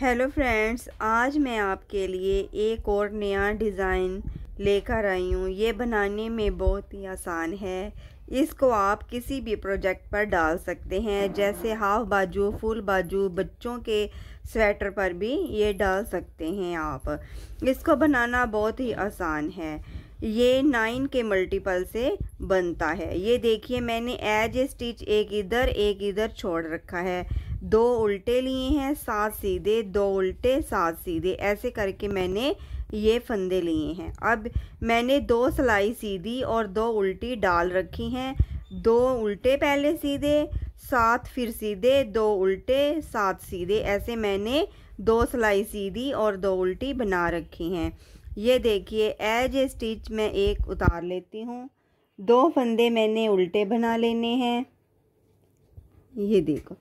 hello friends आज मैं आपके लिए एक और नया डिज़ाइन लेकर आई हूँ ये बनाने में बहुत ही आसान है इसको आप किसी भी प्रोजेक्ट पर डाल सकते हैं जैसे हाफ बाजू फुल बाजू बच्चों के स्वेटर पर भी ये डाल सकते हैं आप इसको बनाना बहुत ही आसान है ये नाइन के मल्टीपल से बनता है ये देखिए मैंने एज ए स्टिच एक इधर एक इधर छोड़ रखा है दो उल्टे लिए हैं सात सीधे दो उल्टे सात सीधे ऐसे करके मैंने ये फंदे लिए हैं अब मैंने दो सिलाई सीधी और दो उल्टी डाल रखी हैं दो उल्टे पहले सीधे सात फिर सीधे दो उल्टे सात सीधे ऐसे मैंने दो सिलाई सीधी और दो उल्टी बना रखी हैं ये देखिए एज ए स्टिच मैं एक उतार लेती हूँ दो फंदे मैंने उल्टे बना लेने हैं ये देखो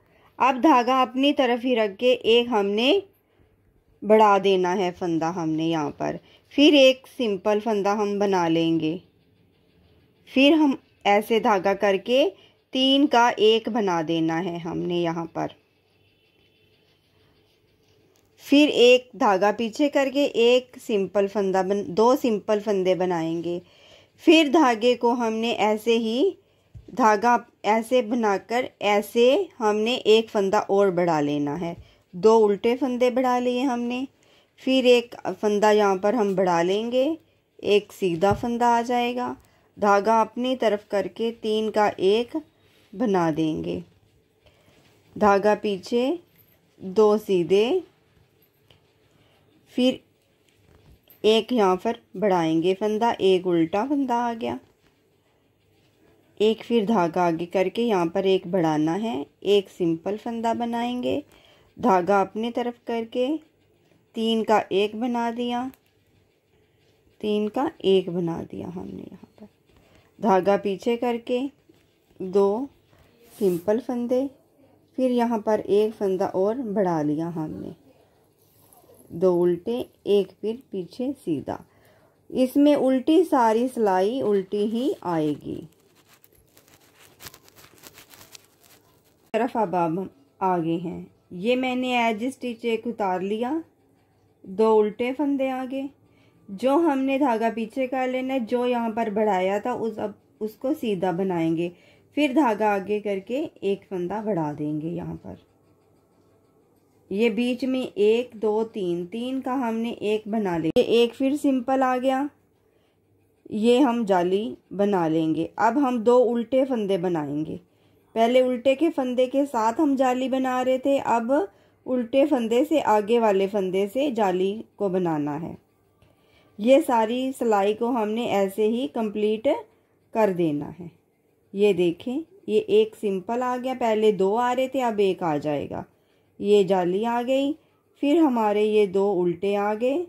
अब धागा अपनी तरफ ही रख के एक हमने बढ़ा देना है फंदा हमने यहाँ पर फिर एक सिंपल फंदा हम बना लेंगे फिर हम ऐसे धागा करके तीन का एक बना देना है हमने यहाँ पर फिर एक धागा पीछे करके एक सिंपल फंदा बन दो सिंपल फंदे बनाएंगे फिर धागे को हमने ऐसे ही धागा ऐसे बनाकर ऐसे हमने एक फंदा और बढ़ा लेना है दो उल्टे फंदे बढ़ा लिए हमने फिर एक फंदा यहाँ पर हम बढ़ा लेंगे एक सीधा फंदा आ जाएगा धागा अपनी तरफ करके तीन का एक बना देंगे धागा पीछे दो सीधे फिर एक यहाँ पर बढ़ाएंगे फंदा एक उल्टा फंदा आ गया एक फिर धागा आगे करके यहाँ पर एक बढ़ाना है एक सिंपल फंदा बनाएंगे धागा अपने तरफ करके तीन का एक बना दिया तीन का एक बना दिया हमने यहाँ पर धागा पीछे करके दो सिंपल फंदे फिर यहाँ पर एक फंदा और बढ़ा लिया हमने दो उल्टे एक फिर पीछे सीधा इसमें उल्टी सारी सिलाई उल्टी ही आएगी तरफ अब हम आगे हैं ये मैंने एज स्टिच एक उतार लिया दो उल्टे फंदे आगे जो हमने धागा पीछे कर लेना है जो यहाँ पर बढ़ाया था उस अब उसको सीधा बनाएंगे फिर धागा आगे करके एक फंदा बढ़ा देंगे यहाँ पर ये बीच में एक दो तीन तीन का हमने एक बना लिया ये एक फिर सिंपल आ गया ये हम जाली बना लेंगे अब हम दो उल्टे फंदे बनाएंगे पहले उल्टे के फंदे के साथ हम जाली बना रहे थे अब उल्टे फंदे से आगे वाले फंदे से जाली को बनाना है ये सारी सिलाई को हमने ऐसे ही कंप्लीट कर देना है ये देखें ये एक सिंपल आ गया पहले दो आ रहे थे अब एक आ जाएगा ये जाली आ गई फिर हमारे ये दो उल्टे आ गए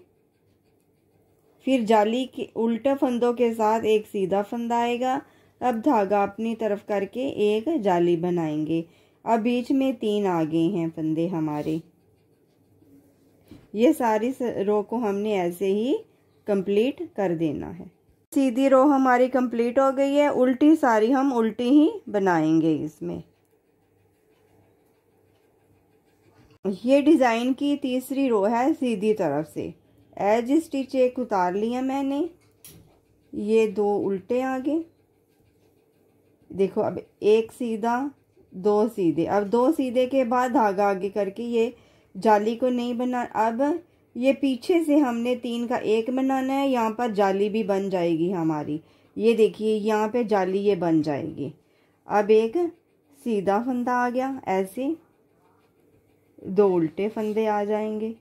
फिर जाली के उल्टे फंदों के साथ एक सीधा फंदा आएगा अब धागा अपनी तरफ करके एक जाली बनाएंगे अब बीच में तीन आगे हैं फंदे हमारे ये सारी रो को हमने ऐसे ही कंप्लीट कर देना है सीधी रो हमारी कंप्लीट हो गई है उल्टी सारी हम उल्टी ही बनाएंगे इसमें ये डिज़ाइन की तीसरी रो है सीधी तरफ से एज स्टिच एक उतार लिया मैंने ये दो उल्टे आगे देखो अब एक सीधा दो सीधे अब दो सीधे के बाद धागा आगे करके ये जाली को नहीं बना अब ये पीछे से हमने तीन का एक बनाना है यहाँ पर जाली भी बन जाएगी हमारी ये देखिए यहाँ पे जाली ये बन जाएगी अब एक सीधा फंदा आ गया ऐसे दो उल्टे फंदे आ जाएंगे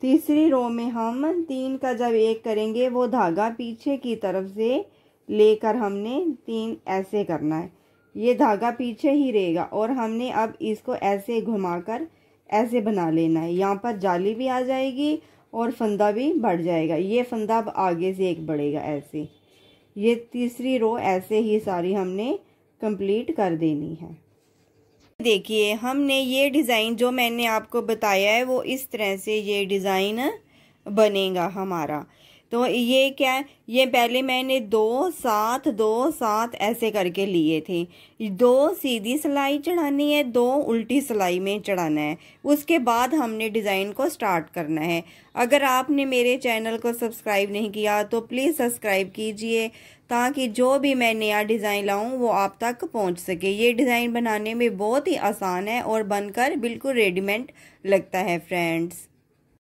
तीसरी रो में हम तीन का जब एक करेंगे वो धागा पीछे की तरफ से लेकर हमने तीन ऐसे करना है ये धागा पीछे ही रहेगा और हमने अब इसको ऐसे घुमाकर ऐसे बना लेना है यहाँ पर जाली भी आ जाएगी और फंदा भी बढ़ जाएगा ये फंदा अब आगे से एक बढ़ेगा ऐसे ये तीसरी रो ऐसे ही सारी हमने कंप्लीट कर देनी है देखिए हमने ये डिज़ाइन जो मैंने आपको बताया है वो इस तरह से ये डिज़ाइन बनेगा हमारा तो ये क्या है ये पहले मैंने दो सात दो सात ऐसे करके लिए थे दो सीधी सिलाई चढ़ानी है दो उल्टी सिलाई में चढ़ाना है उसके बाद हमने डिज़ाइन को स्टार्ट करना है अगर आपने मेरे चैनल को सब्सक्राइब नहीं किया तो प्लीज़ सब्सक्राइब कीजिए ताकि जो भी मैं नया डिज़ाइन लाऊं वो आप तक पहुंच सके ये डिज़ाइन बनाने में बहुत ही आसान है और बनकर बिल्कुल रेडीमेड लगता है फ्रेंड्स